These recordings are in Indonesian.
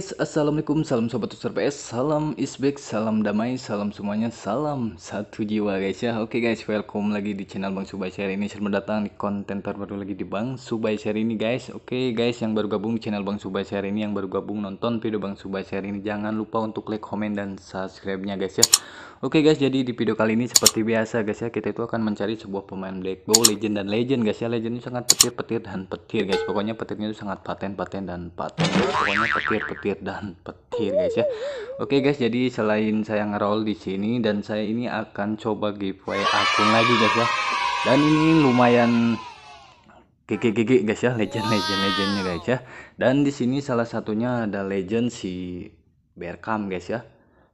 guys, Assalamualaikum, salam sobat user PS, salam isbek, salam damai, salam semuanya, salam satu jiwa guys ya Oke guys, welcome lagi di channel Bang Subai Share ini Selamat datang di konten terbaru lagi di Bang Subai Share ini guys Oke guys, yang baru gabung di channel Bang Subai Share ini, yang baru gabung nonton video Bang Subai Share ini Jangan lupa untuk like, komen, dan subscribe-nya guys ya Oke guys, jadi di video kali ini seperti biasa guys ya, kita itu akan mencari sebuah pemain Black Bow Legend dan Legend guys ya. Legend ini sangat petir-petir dan petir guys. Pokoknya petirnya itu sangat paten-paten dan paten. Guys. Pokoknya petir-petir dan petir guys ya. Oke guys, jadi selain saya ngeroll di sini dan saya ini akan coba giveaway akun lagi guys ya. Dan ini lumayan gigi-gigi guys ya, legend-legend legendnya guys ya. Dan di sini salah satunya ada legend si Berkam guys ya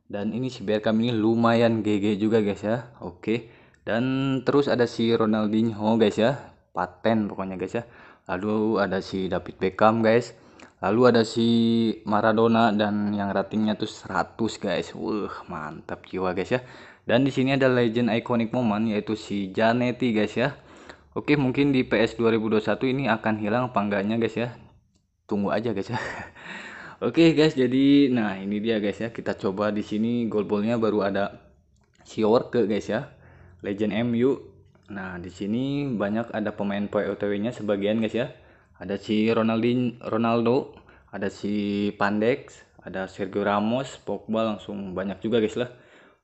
dan ini si Beckham ini lumayan GG juga guys ya oke dan terus ada si Ronaldinho guys ya paten pokoknya guys ya lalu ada si David Beckham guys lalu ada si Maradona dan yang ratingnya tuh 100 guys wah mantap jiwa guys ya dan di sini ada legend iconic moment yaitu si Janetti guys ya Oke mungkin di PS 2021 ini akan hilang apa enggaknya guys ya tunggu aja guys ya Oke okay, guys, jadi nah ini dia guys ya. Kita coba di sini golbolnya baru ada ke guys ya. Legend MU. Nah, di sini banyak ada pemain POTW-nya sebagian guys ya. Ada si Ronaldin Ronaldo, ada si Pandex, ada Sergio Ramos, Pogba langsung banyak juga guys lah.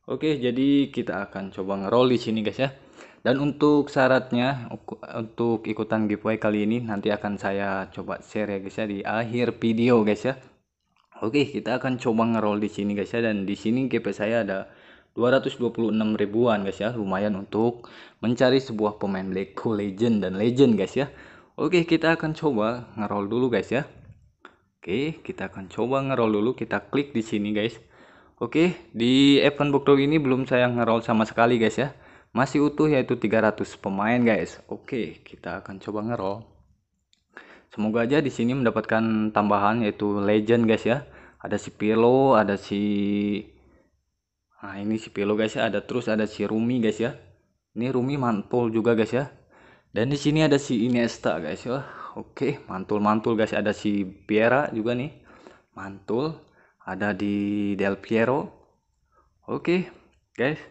Oke, jadi kita akan coba ngeroll di sini guys ya. Dan untuk syaratnya untuk ikutan giveaway kali ini nanti akan saya coba share ya guys ya di akhir video guys ya. Oke, kita akan coba ngeroll di sini guys ya dan di sini GP saya ada 226 ribuan guys ya. Lumayan untuk mencari sebuah pemain lego Legend dan Legend guys ya. Oke, kita akan coba ngeroll dulu guys ya. Oke, kita akan coba ngeroll dulu. Kita klik di sini guys. Oke, di event bookdog ini belum saya ngeroll sama sekali guys ya. Masih utuh yaitu 300 pemain guys. Oke, kita akan coba ngeroll Semoga aja di sini mendapatkan tambahan yaitu legend guys ya ada si Pelo, ada si nah ini si Pelo guys ya ada terus ada si Rumi guys ya ini Rumi mantul juga guys ya dan di sini ada si Iniesta guys ya oke mantul mantul guys ada si Piera juga nih mantul ada di Del Piero oke guys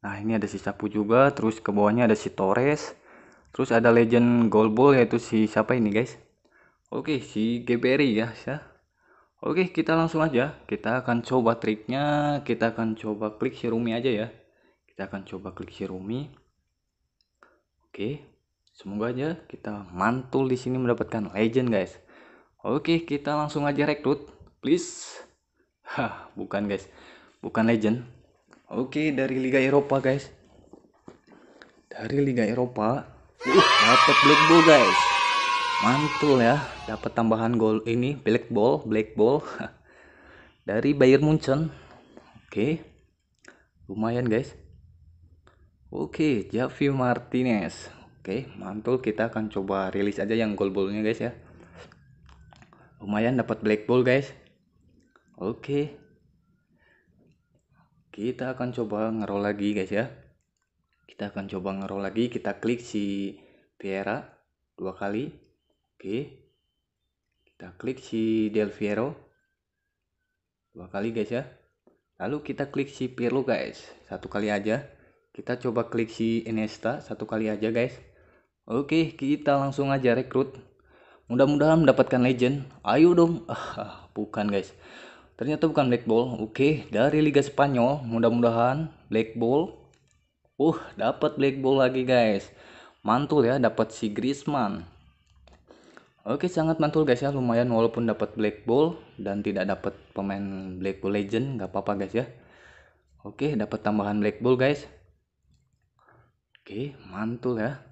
nah ini ada si Sapu juga terus ke bawahnya ada si Torres terus ada legend Ball yaitu si siapa ini guys oke si Geberi ya, ya Oke, kita langsung aja. Kita akan coba triknya. Kita akan coba klik Xiaomi aja ya. Kita akan coba klik Xiaomi. Oke. Semoga aja kita mantul di sini mendapatkan legend, guys. Oke, kita langsung aja rekrut. Please. Hah, bukan, guys. Bukan legend. Oke, dari Liga Eropa, guys. Dari Liga Eropa. Uh, dapat Black guys mantul ya dapat tambahan gol ini black ball black ball dari Bayern Munchen oke lumayan guys oke okay, Javi Martinez oke mantul kita akan coba rilis aja yang gol bolnya guys ya lumayan dapat black ball guys oke kita akan coba ngerol lagi guys ya kita akan coba ngerol lagi kita klik si Viera dua kali Oke. Kita klik si Del Fiero. Dua kali guys ya. Lalu kita klik si Pirlo guys. Satu kali aja. Kita coba klik si Iniesta satu kali aja guys. Oke, kita langsung aja rekrut. Mudah-mudahan mendapatkan legend. Ayo dong. Ah, ah bukan guys. Ternyata bukan Black Ball. Oke, dari Liga Spanyol. Mudah-mudahan Black Ball. Uh, dapat Black Ball lagi guys. Mantul ya dapat si Griezmann. Oke sangat mantul guys ya lumayan walaupun dapat black ball dan tidak dapat pemain black ball legend nggak apa-apa guys ya. Oke dapat tambahan black ball guys. Oke mantul ya.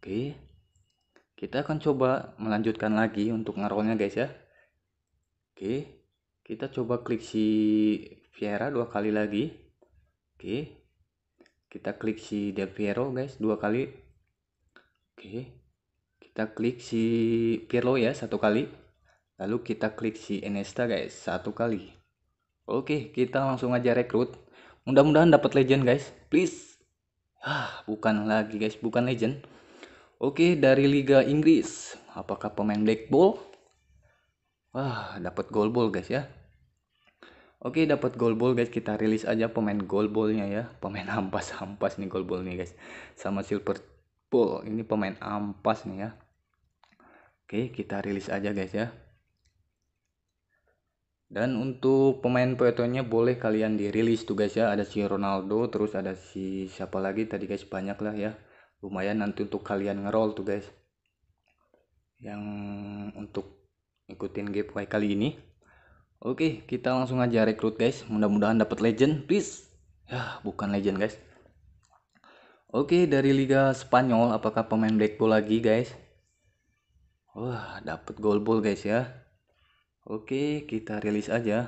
Oke kita akan coba melanjutkan lagi untuk ngerolnya guys ya. Oke kita coba klik si Viera dua kali lagi. Oke kita klik si Del Piero guys dua kali. Oke kita klik si Pirlo ya satu kali lalu kita klik si Enesta guys satu kali oke kita langsung aja rekrut mudah-mudahan dapat legend guys please ah bukan lagi guys bukan legend oke dari Liga Inggris apakah pemain Black Ball wah dapat gol ball guys ya Oke dapat gol ball guys kita rilis aja pemain gol ballnya ya pemain ampas ampas nih gol ball nih guys sama silver ball ini pemain ampas nih ya Oke, kita rilis aja guys ya. Dan untuk pemain puerto boleh kalian dirilis tuh guys ya. Ada si Ronaldo, terus ada si siapa lagi tadi guys banyak lah ya. Lumayan nanti untuk kalian ngeroll tuh guys. Yang untuk ikutin giveaway kali ini. Oke, kita langsung aja rekrut guys. Mudah-mudahan dapat legend, please. Ya, bukan legend guys. Oke, dari Liga Spanyol apakah pemain Blackpool lagi guys? Wah, dapat golbol guys ya. Oke, kita rilis aja.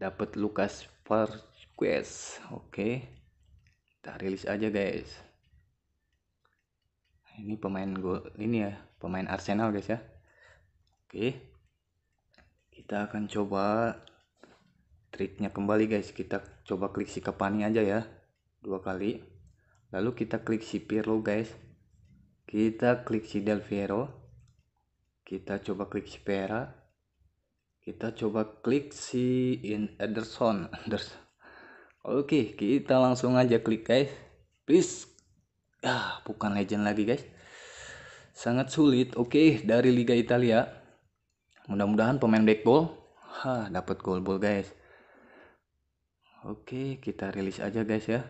Dapat Lukas Vasquez. Oke. Kita rilis aja guys. Ini pemain gol ini ya, pemain Arsenal guys ya. Oke. Kita akan coba triknya kembali guys. Kita coba klik si Kapani aja ya. Dua kali. Lalu kita klik si Pirlo guys. Kita klik si Del Piero kita coba klik si Vera kita coba klik si in Anderson oke kita langsung aja klik guys please ah bukan legend lagi guys sangat sulit oke dari Liga Italia mudah-mudahan pemain Black ha dapat gol ball guys oke kita rilis aja guys ya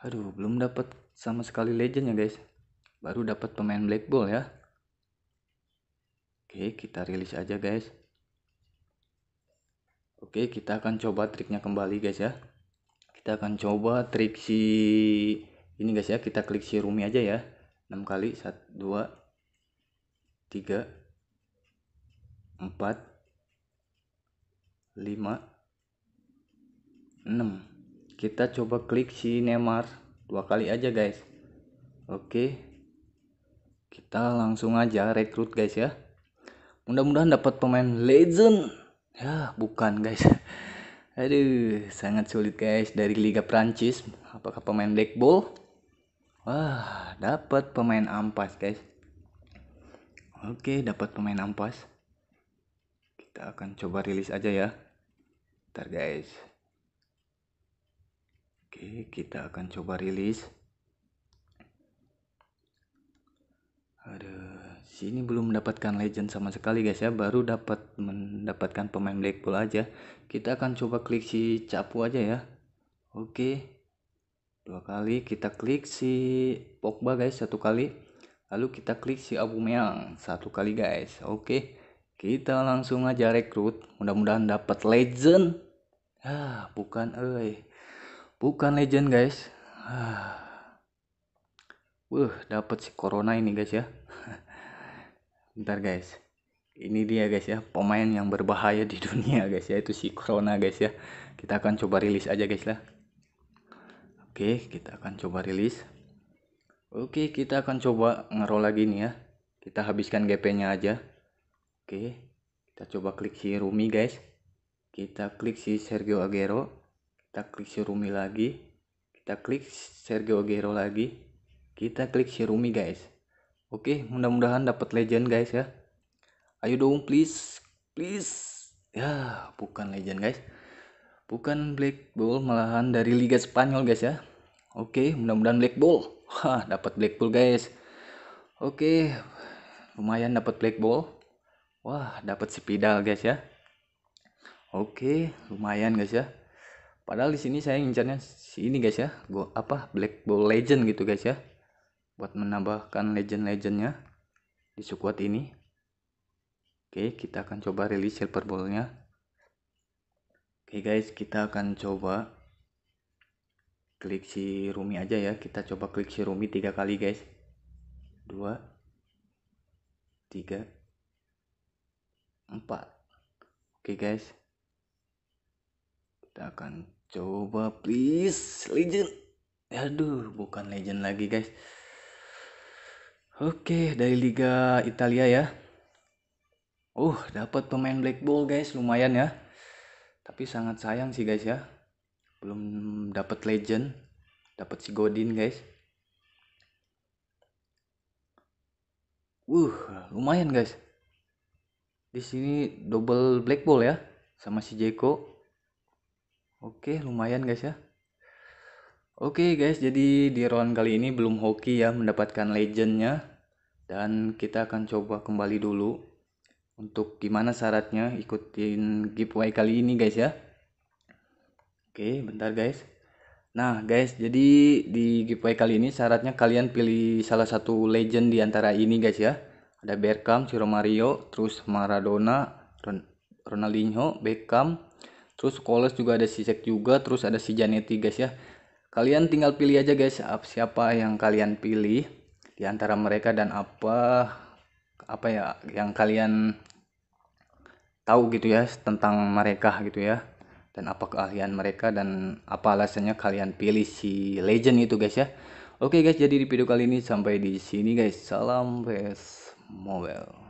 aduh belum dapat sama sekali legend ya guys baru dapat pemain black ball ya Oke, kita rilis aja guys. Oke, kita akan coba triknya kembali guys ya. Kita akan coba trik si ini guys ya, kita klik si Rumi aja ya. 6 kali 1 2 3 4 5 6. Kita coba klik si Neymar dua kali aja guys. Oke. Kita langsung aja rekrut guys ya mudah-mudahan dapat pemain legend ya bukan guys aduh sangat sulit guys dari Liga Prancis apakah pemain ball wah dapat pemain ampas guys oke dapat pemain ampas kita akan coba rilis aja ya ntar guys oke kita akan coba rilis sini ini belum mendapatkan legend sama sekali guys ya baru dapat mendapatkan pemain Blackpool aja kita akan coba klik si Capu aja ya oke dua kali kita klik si Pogba guys satu kali lalu kita klik si abu meang satu kali guys oke kita langsung aja rekrut mudah-mudahan dapat legend ah bukan eh bukan legend guys ah Wuh, dapat si corona ini guys ya. bentar guys ini dia guys ya pemain yang berbahaya di dunia guys ya itu si Corona guys ya kita akan coba rilis aja guys lah oke kita akan coba rilis oke kita akan coba ngerol lagi nih ya kita habiskan GP nya aja oke kita coba klik si Rumi guys kita klik si Sergio Aguero kita klik si Rumi lagi kita klik Sergio Aguero lagi kita klik si Rumi guys Oke, mudah-mudahan dapat legend guys ya. Ayo dong please, please. Ya, bukan legend guys. Bukan Black Bull malahan dari Liga Spanyol guys ya. Oke, mudah-mudahan Black Bull. Hah, dapat Black Bull guys. Oke, lumayan dapat Black Bull. Wah, dapat spidal guys ya. Oke, lumayan guys ya. Padahal di sini saya ngincarnya si ini guys ya. Go apa Black Bull Legend gitu guys ya buat menambahkan legend-legendnya di squad ini. Oke, kita akan coba rilis silver ballnya. Oke guys, kita akan coba klik si Rumi aja ya. Kita coba klik si Rumi tiga kali guys. Dua, tiga, empat. Oke guys, kita akan coba please legend. Aduh, bukan legend lagi guys. Oke, dari Liga Italia ya. Uh, dapat pemain Black Ball guys, lumayan ya. Tapi sangat sayang sih guys ya. Belum dapat legend, dapat si Godin guys. Uh, lumayan guys. Di sini double Black Ball ya sama si Jeko. Oke, lumayan guys ya. Oke okay guys, jadi di round kali ini belum hoki ya mendapatkan legendnya. Dan kita akan coba kembali dulu. Untuk gimana syaratnya ikutin giveaway kali ini guys ya. Oke, okay, bentar guys. Nah guys, jadi di giveaway kali ini syaratnya kalian pilih salah satu legend di antara ini guys ya. Ada Beckham, Ciro Mario, terus Maradona, Ron Ronaldinho, Beckham, terus Koles juga ada Si Sisek juga, terus ada si Janetti guys ya Kalian tinggal pilih aja guys siapa yang kalian pilih di antara mereka dan apa apa ya yang kalian tahu gitu ya tentang mereka gitu ya dan apa keahlian mereka dan apa alasannya kalian pilih si legend itu guys ya. Oke guys, jadi di video kali ini sampai di sini guys. Salam best Mobile.